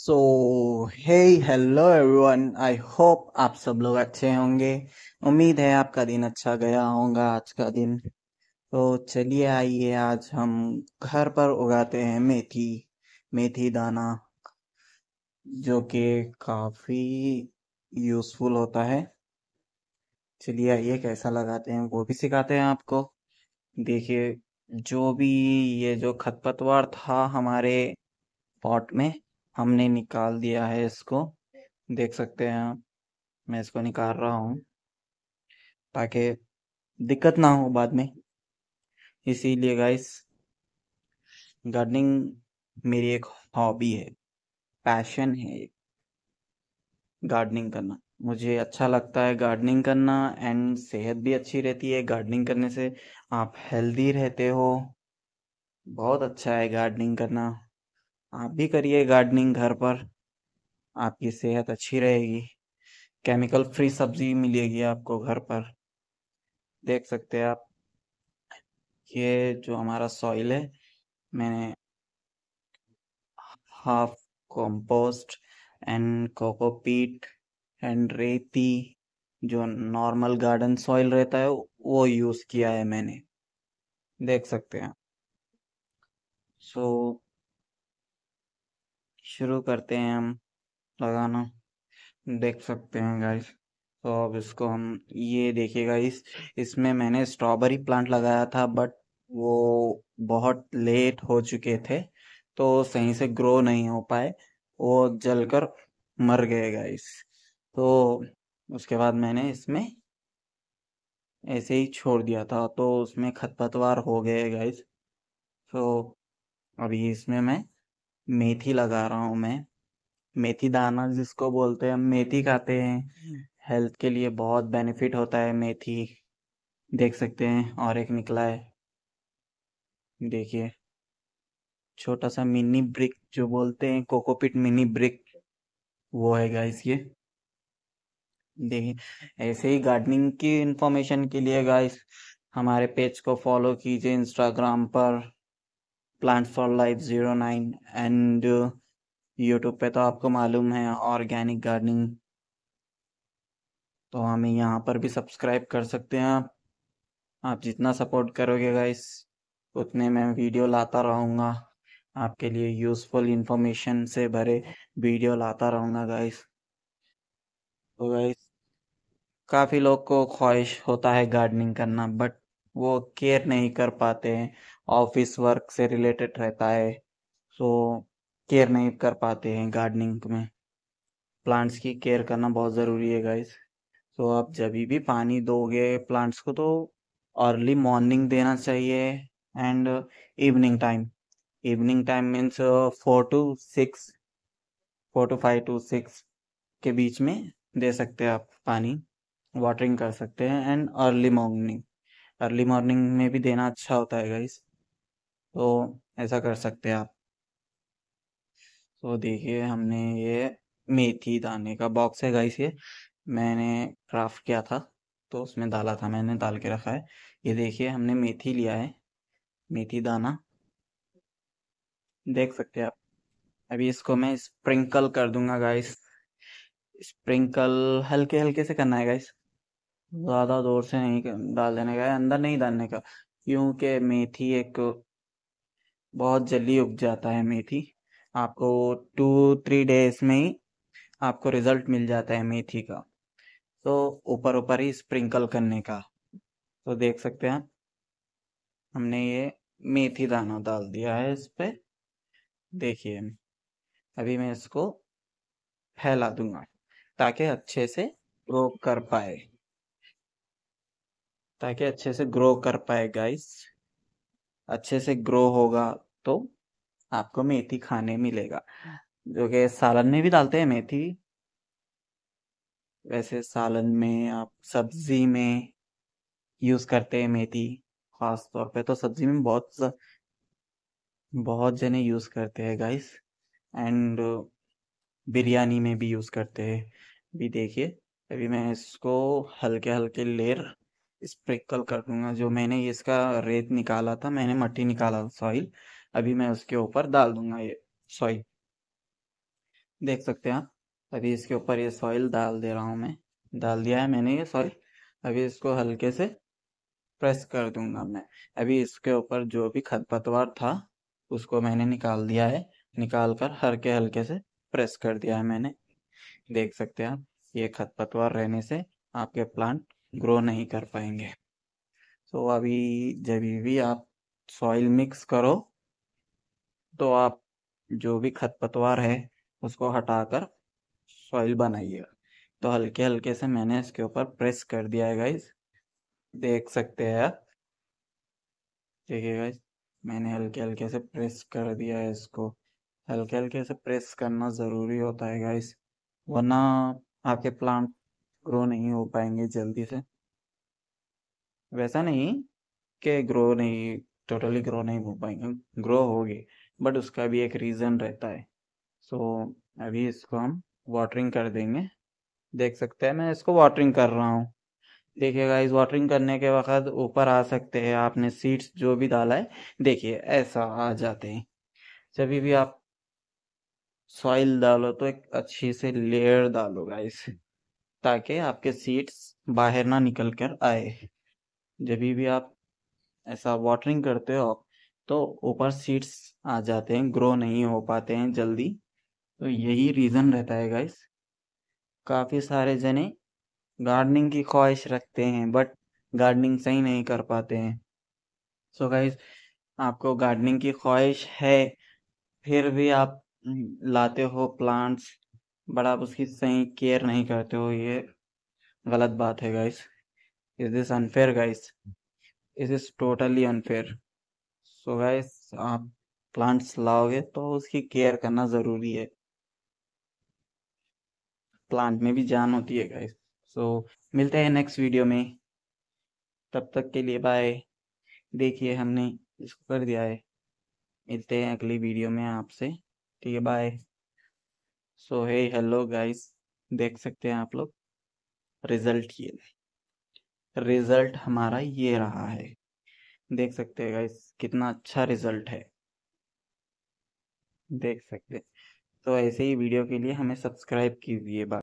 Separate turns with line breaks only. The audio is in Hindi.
so hey hello everyone I hope आप सब लोग अच्छे होंगे उम्मीद है आपका दिन अच्छा गया होगा आज का दिन तो चलिए आइए आज हम घर पर उगाते हैं मेथी मेथी दाना जो कि काफ़ी यूज़फुल होता है चलिए आइए कैसा लगाते हैं वो भी सिखाते हैं आपको देखिए जो भी ये जो खतपतवार था हमारे पॉट में हमने निकाल दिया है इसको देख सकते हैं आप मैं इसको निकाल रहा हूँ ताकि दिक्कत ना हो बाद में इसीलिए गाइस गार्डनिंग मेरी एक हॉबी है पैशन है गार्डनिंग करना मुझे अच्छा लगता है गार्डनिंग करना एंड सेहत भी अच्छी रहती है गार्डनिंग करने से आप हेल्दी रहते हो बहुत अच्छा है गार्डनिंग करना आप भी करिए गार्डनिंग घर पर आपकी सेहत अच्छी रहेगी केमिकल फ्री सब्जी मिलेगी आपको घर पर देख सकते हैं आप ये जो हमारा सॉइल है मैंने half compost and cocopeat and रेती जो नॉर्मल गार्डन सॉइल रहता है वो यूज़ किया है मैंने देख सकते हैं सो so, शुरू करते हैं हम लगाना देख सकते हैं गाइस तो अब इसको हम ये देखिए गाइस इसमें मैंने स्ट्रॉबेरी प्लांट लगाया था बट वो बहुत लेट हो चुके थे तो सही से ग्रो नहीं हो पाए वो जलकर मर गए गाइस तो उसके बाद मैंने इसमें ऐसे ही छोड़ दिया था तो उसमें खतपतवार हो गए गाइस तो अभी इसमें मैं मेथी लगा रहा हूँ मैं मेथी दाना जिसको बोलते हैं हम मेथी खाते हैं हेल्थ के लिए बहुत बेनिफिट होता है मेथी देख सकते हैं और एक निकला है देखिए छोटा सा मिनी ब्रिक जो बोलते हैं कोकोपिट मिनी ब्रिक वो है गाइस ये देखिए ऐसे ही गार्डनिंग की इंफॉर्मेशन के लिए गाइस हमारे पेज को फॉलो कीजिए इंस्टाग्राम पर plant for life zero nine and YouTube पे तो आपको मालूम है ऑर्गेनिक गार्डनिंग तो हमें यहाँ पर भी सब्सक्राइब कर सकते हैं आप आप जितना सपोर्ट करोगे गाइस उतने मैं वीडियो लाता रहूँगा आपके लिए यूज़फुल इंफॉर्मेशन से भरे वीडियो लाता रहूँगा गाइस तो गाइस काफ़ी लोग को ख्वाहिश होता है गार्डनिंग करना बट वो केयर नहीं कर पाते हैं ऑफिस वर्क से रिलेटेड रहता है सो केयर नहीं कर पाते हैं गार्डनिंग में प्लांट्स की केयर करना बहुत ज़रूरी है गाइस तो आप जब भी पानी दोगे प्लांट्स को तो अर्ली मॉर्निंग देना चाहिए and evening time evening time means four to six four to five to six के बीच में दे सकते हैं आप पानी वाटरिंग कर सकते हैं and early morning early morning में भी देना अच्छा होता है गाइस तो ऐसा कर सकते हैं आप तो देखिए हमने ये मेथी दाने का बॉक्स है गाइस ये मैंने क्राफ्ट किया था तो उसमें डाला था मैंने डाल के रखा है ये देखिए हमने मेथी लिया है मेथी दाना देख सकते हैं आप अभी इसको मैं स्प्रिंकल कर दूंगा गाइस स्प्रिंकल हल्के हल्के से करना है गाइस ज़्यादा दूर से नहीं डाल देने का अंदर नहीं डालने का क्योंकि मेथी एक बहुत जल्दी उग जाता है मेथी आपको टू थ्री डेज में ही आपको रिजल्ट मिल जाता है मेथी का तो ऊपर ऊपर ही स्प्रिंकल करने का तो देख सकते हैं हमने ये मेथी दाना डाल दिया है इस पर देखिए अभी मैं इसको फैला दूंगा ताकि अच्छे से ग्रो कर पाए ताकि अच्छे से ग्रो कर पाए गाइस अच्छे से ग्रो होगा तो आपको मेथी खाने मिलेगा जो कि सालन में भी डालते हैं मेथी वैसे सालन में आप सब्जी में यूज करते हैं मेथी खास तौर पे तो सब्जी में बहुत बहुत जने यूज करते हैं गाइस एंड बिरयानी में भी यूज करते हैं अभी देखिए अभी मैं इसको हल्के हल्के लेर स्प्रिंकल कर दूंगा जो मैंने इसका रेत निकाला था मैंने मट्टी निकाला था सॉइल अभी मैं उसके ऊपर डाल दूंगा ये सॉइल देख सकते हैं आप अभी इसके ऊपर ये सॉइल डाल दे रहा हूँ मैं डाल दिया है मैंने ये सॉइल अभी इसको हल्के से प्रेस कर दूंगा मैं अभी इसके ऊपर जो भी खतपतवार था उसको मैंने निकाल दिया है निकाल कर हल्के हल्के से प्रेस कर दिया है मैंने देख सकते हैं आप ये खतपतवार रहने से आपके प्लांट ग्रो नहीं कर पाएंगे तो so, अभी जब भी आप सॉइल मिक्स करो तो आप जो भी खतपतवार है उसको हटाकर सॉइल बनाइएगा तो हल्के हल्के से मैंने इसके ऊपर प्रेस कर दिया है गाइज देख सकते हैं आप देखिए है गाइज मैंने हल्के हल्के से प्रेस कर दिया है इसको हल्के हल्के से प्रेस करना ज़रूरी होता है गाइस वरना आपके प्लांट ग्रो नहीं हो पाएंगे जल्दी से वैसा नहीं कि ग्रो नहीं टोटली ग्रो नहीं हो पाएंगे ग्रो होगी बट उसका भी एक रीज़न रहता है सो so, अभी इसको हम वाटरिंग कर देंगे देख सकते हैं मैं इसको वाटरिंग कर रहा हूँ देखिएगा इस वाटरिंग करने के वक्त ऊपर आ सकते हैं आपने सीड्स जो भी डाला है देखिए ऐसा आ जाते हैं जब भी आप सॉइल डालो तो एक अच्छी से लेयर डालो गाइस ताकि आपके सीड्स बाहर ना निकल कर आए जब भी आप ऐसा वाटरिंग करते हो तो ऊपर सीड्स आ जाते हैं ग्रो नहीं हो पाते हैं जल्दी तो यही रीज़न रहता है गाइस काफ़ी सारे जने गार्डनिंग की ख्वाहिश रखते हैं बट गार्डनिंग सही नहीं कर पाते हैं सो so गाइस आपको गार्डनिंग की ख्वाहिश है फिर भी आप लाते हो प्लांट्स बट आप उसकी सही केयर नहीं करते हो ये गलत बात है guys is this unfair guys is is totally unfair so guys आप प्लांट्स लाओगे तो उसकी केयर करना ज़रूरी है प्लांट में भी जान होती है गाइस सो so, मिलते हैं नेक्स्ट वीडियो में तब तक के लिए बाय देखिए हमने इसको कर दिया है मिलते हैं अगली वीडियो में आपसे ठीक है bye so hey hello guys देख सकते हैं आप लोग रिजल्ट ये रिजल्ट हमारा ये रहा है देख सकते हैं गाइस कितना अच्छा रिजल्ट है देख सकते हैं तो ऐसे ही वीडियो के लिए हमें सब्सक्राइब कीजिए बात